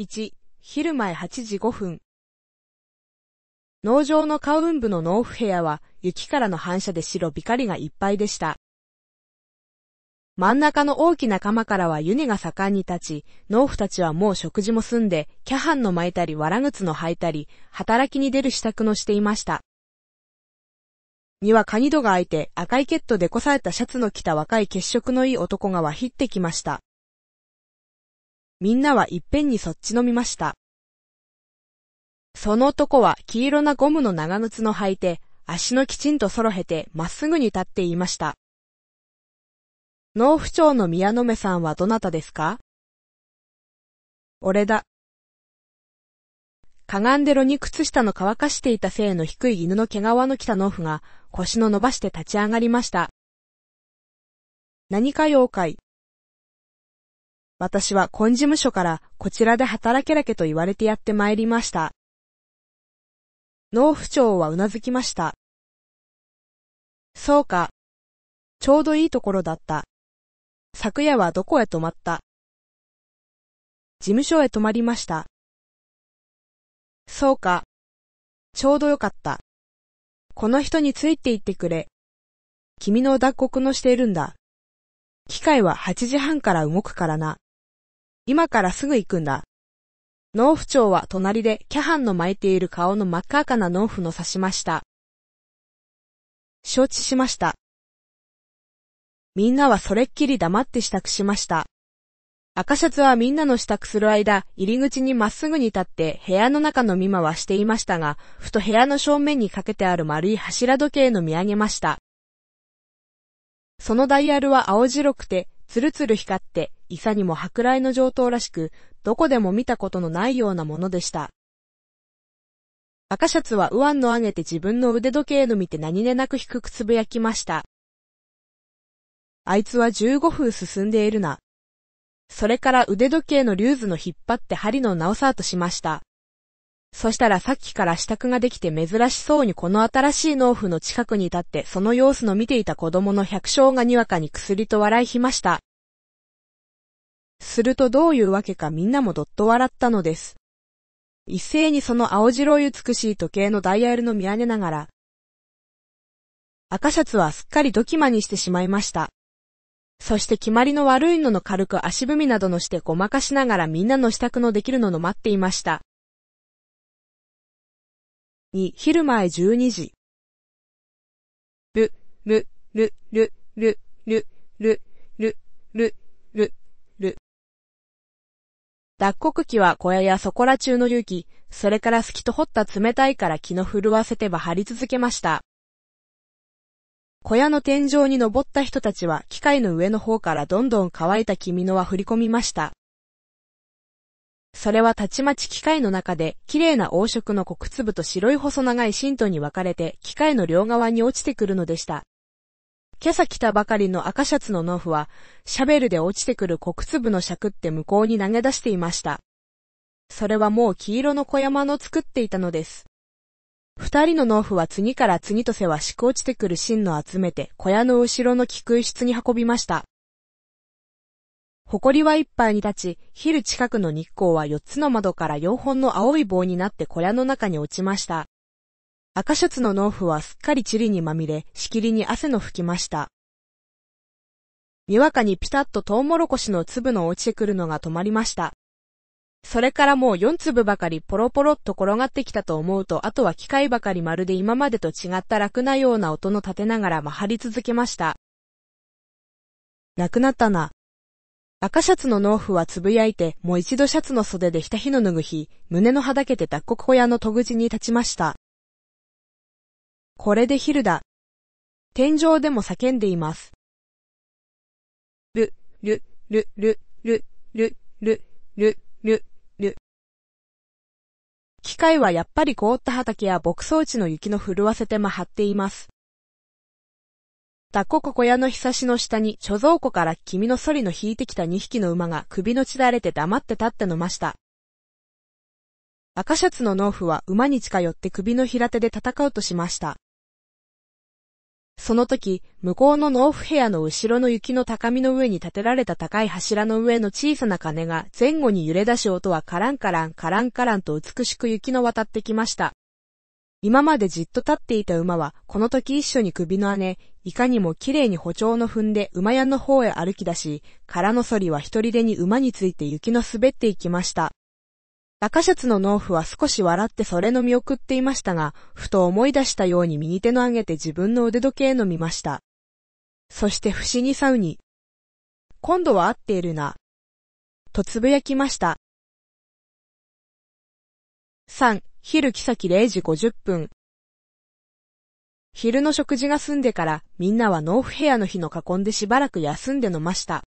1、昼前8時5分。農場のカウン部の農夫部屋は雪からの反射で白光がいっぱいでした。真ん中の大きな釜からは湯根が盛んに立ち、農夫たちはもう食事も済んで、キャハンの巻いたり、わら靴の履いたり、働きに出る支度のしていました。にはカニ戸が開いて、赤いケットでこされたシャツの着た若い血色のいい男がわひってきました。みんなはいっぺんにそっち飲みました。その男は黄色なゴムの長靴の履いて、足のきちんと揃えてまっすぐに立っていました。農夫町の宮野目さんはどなたですか俺だ。かがんでろに靴下の乾かしていた背の低い犬の毛皮の着た農夫が腰の伸ばして立ち上がりました。何か妖怪。私は根事務所からこちらで働けらけと言われてやって参りました。農府長はうなずきました。そうか。ちょうどいいところだった。昨夜はどこへ泊まった事務所へ泊まりました。そうか。ちょうどよかった。この人について行ってくれ。君の脱穀のしているんだ。機械は8時半から動くからな。今からすぐ行くんだ。農夫長は隣でキャハンの巻いている顔の真っ赤赤な農夫の刺しました。承知しました。みんなはそれっきり黙って支度しました。赤シャツはみんなの支度する間、入り口にまっすぐに立って部屋の中の見回していましたが、ふと部屋の正面にかけてある丸い柱時計の見上げました。そのダイヤルは青白くて、つるつる光って、いさにも舶来の上等らしく、どこでも見たことのないようなものでした。赤シャツはウアンの上げて自分の腕時計の見て何気なく低くつぶやきました。あいつは15分進んでいるな。それから腕時計のリューズの引っ張って針の直さとしました。そしたらさっきから支度ができて珍しそうにこの新しい農夫の近くに立ってその様子の見ていた子供の百姓がにわかに薬と笑いひました。するとどういうわけかみんなもどっと笑ったのです。一斉にその青白い美しい時計のダイヤルの見上げながら、赤シャツはすっかりドキマにしてしまいました。そして決まりの悪いのの軽く足踏みなどのしてごまかしながらみんなの支度のできるのの待っていました。に昼前12時。ぶ、む、る、る、る、る、る、る、る、る、脱穀機は小屋やそこら中の勇気、それから透きと掘った冷たいから気の震わせてば張り続けました。小屋の天井に登った人たちは機械の上の方からどんどん乾いた黄身のは振り込みました。それはたちまち機械の中で綺麗な黄色の黒粒と白い細長いシントに分かれて機械の両側に落ちてくるのでした。今朝来たばかりの赤シャツの農夫は、シャベルで落ちてくる黒粒の尺って向こうに投げ出していました。それはもう黄色の小山の作っていたのです。二人の農夫は次から次とせわしく落ちてくる芯の集めて小屋の後ろの菊井室に運びました。埃は一杯に立ち、昼近くの日光は四つの窓から四本の青い棒になって小屋の中に落ちました。赤シャツの農夫はすっかり塵にまみれ、しきりに汗の吹きました。にわかにピタッとトウモロコシの粒の落ちてくるのが止まりました。それからもう四粒ばかりポロポロっと転がってきたと思うと、あとは機械ばかりまるで今までと違った楽なような音の立てながらまはり続けました。なくなったな。赤シャツの農夫はつぶやいて、もう一度シャツの袖でひたひの脱ぐ日、胸のはだけて脱穀小屋の戸口に立ちました。これでヒルだ。天井でも叫んでいます。る、る、る、る、る、る、る、る、る、る。機械はやっぱり凍った畑や牧草地の雪の震わせてま回っています。ダココ小屋のひさしの下に貯蔵庫から君のソリの引いてきた2匹の馬が首の血だれて黙って立って飲ました。赤シャツの農夫は馬に近寄って首の平手で戦うとしました。その時、向こうの農夫部屋の後ろの雪の高みの上に建てられた高い柱の上の小さな鐘が前後に揺れ出し音はカランカランカランカランと美しく雪の渡ってきました。今までじっと立っていた馬は、この時一緒に首の姉、いかにも綺麗に歩調の踏んで馬屋の方へ歩き出し、空の反りは一人でに馬について雪の滑っていきました。赤シャツの農夫は少し笑ってそれの見送っていましたが、ふと思い出したように右手の上げて自分の腕時計の見ました。そして不思議さうに。今度は合っているな。とつぶやきました。3、昼木先0時50分。昼の食事が済んでから、みんなは納付部屋の日の囲んでしばらく休んで飲ました。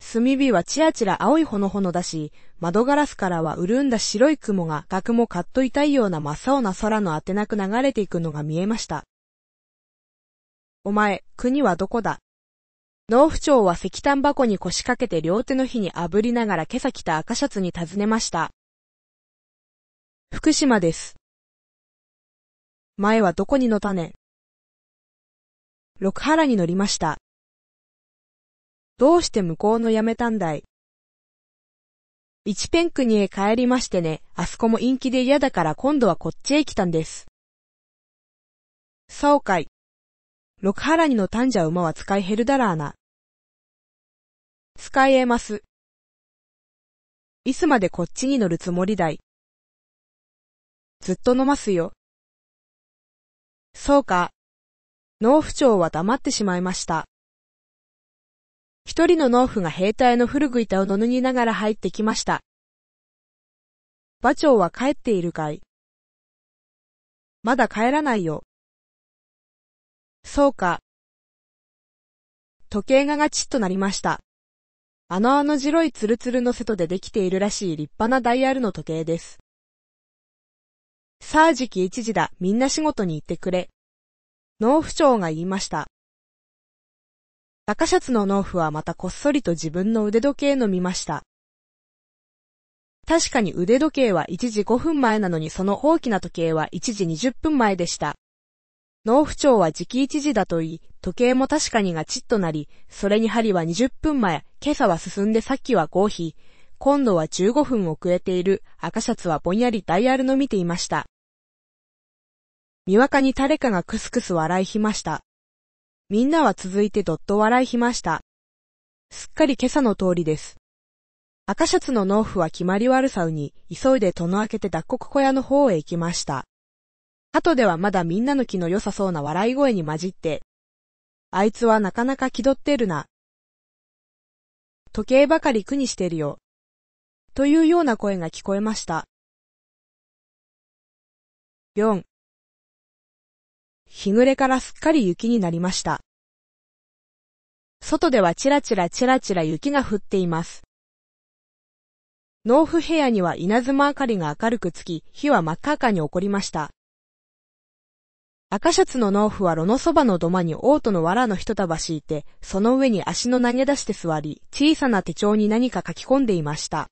炭火はちらちら青いほのほのだし、窓ガラスからは潤んだ白い雲が、額もカッと痛いような真っ青な空のあてなく流れていくのが見えました。お前、国はどこだ農府長は石炭箱に腰掛けて両手の火に炙りながら今朝来た赤シャツに尋ねました。福島です。前はどこにのね六原に乗りました。どうして向こうの辞めたんだい。一ペンクにへ帰りましてね、あそこも陰気で嫌だから今度はこっちへ来たんです。そうかい。六波羅にの単じゃ馬は使い減るだらーな。使い得ます。いつまでこっちに乗るつもりだい。ずっと飲ますよ。そうか。農夫長は黙ってしまいました。一人の農夫が兵隊の古く板をのぬぎながら入ってきました。馬長は帰っているかいまだ帰らないよ。そうか。時計がガチッとなりました。あのあの白いツルツルの瀬戸でできているらしい立派なダイヤルの時計です。さあ時期一時だ、みんな仕事に行ってくれ。農夫長が言いました。赤シャツの農夫はまたこっそりと自分の腕時計飲みました。確かに腕時計は1時5分前なのにその大きな時計は1時20分前でした。農夫長は時期1時だと言い、時計も確かにがちっとなり、それに針は20分前、今朝は進んでさっきは合否、今度は15分遅れている赤シャツはぼんやりダイヤルの見ていました。にわかに誰かがクスクス笑いひました。みんなは続いてどっと笑いひました。すっかり今朝の通りです。赤シャツの農夫は決まり悪さうに、急いで戸の開けて脱穀小屋の方へ行きました。後ではまだみんなの気の良さそうな笑い声に混じって、あいつはなかなか気取ってるな。時計ばかり苦にしてるよ。というような声が聞こえました。4日暮れからすっかり雪になりました。外ではチラチラチラチラ雪が降っています。農夫部屋には稲妻明かりが明るくつき、火は真っ赤赤に起こりました。赤シャツの農夫は炉のそばの土間にオートの藁の一束敷いて、その上に足の投げ出して座り、小さな手帳に何か書き込んでいました。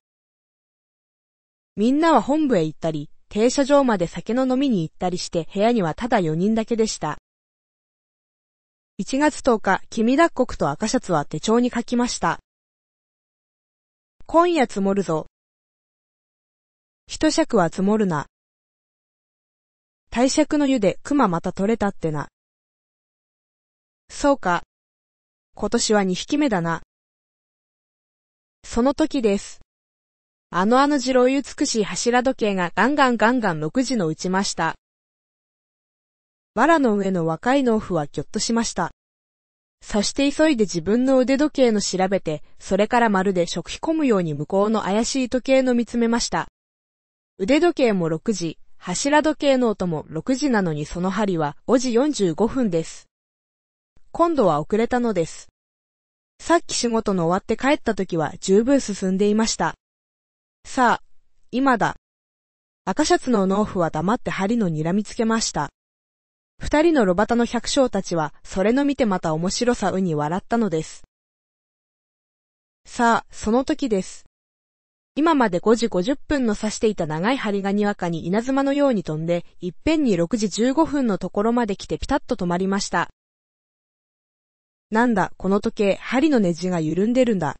みんなは本部へ行ったり、停車場まで酒の飲みに行ったりして部屋にはただ4人だけでした。1月10日、君脱穀と赤シャツは手帳に書きました。今夜積もるぞ。一尺は積もるな。大尺の湯で熊また取れたってな。そうか。今年は2匹目だな。その時です。あのあの白い美しい柱時計がガンガンガンガン6時の打ちました。藁の上の若い農夫はぎょっとしました。そして急いで自分の腕時計の調べて、それからまるで食費込むように向こうの怪しい時計の見つめました。腕時計も6時、柱時計の音も6時なのにその針は5時45分です。今度は遅れたのです。さっき仕事の終わって帰った時は十分進んでいました。さあ、今だ。赤シャツの農夫は黙って針の睨みつけました。二人の炉端の百姓たちは、それの見てまた面白さうに笑ったのです。さあ、その時です。今まで5時50分の差していた長い針がにわかに稲妻のように飛んで、いっぺんに6時15分のところまで来てピタッと止まりました。なんだ、この時計、針のネジが緩んでるんだ。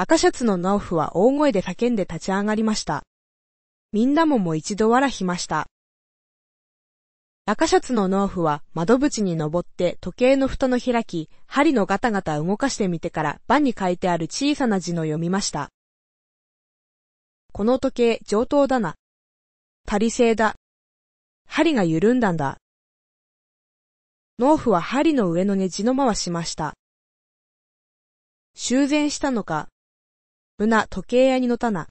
赤シャツのナオフは大声で叫んで立ち上がりました。みんなももう一度笑いひました。赤シャツのノーフは窓口に登って時計の蓋の開き、針のガタガタ動かしてみてから番に書いてある小さな字の読みました。この時計上等だな。パリ製だ。針が緩んだんだ。農夫は針の上のネジの回しました。修繕したのか、うな時計屋にのたな。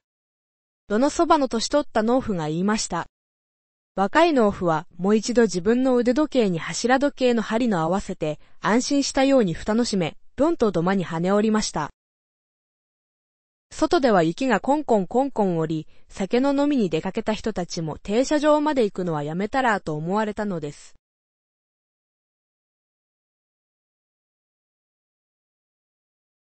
どのそばの年取った農夫が言いました。若い農夫はもう一度自分の腕時計に柱時計の針の合わせて安心したように蓋の閉め、どんと土間に跳ね降りました。外では雪がコンコンコンコン降り、酒の飲みに出かけた人たちも停車場まで行くのはやめたらと思われたのです。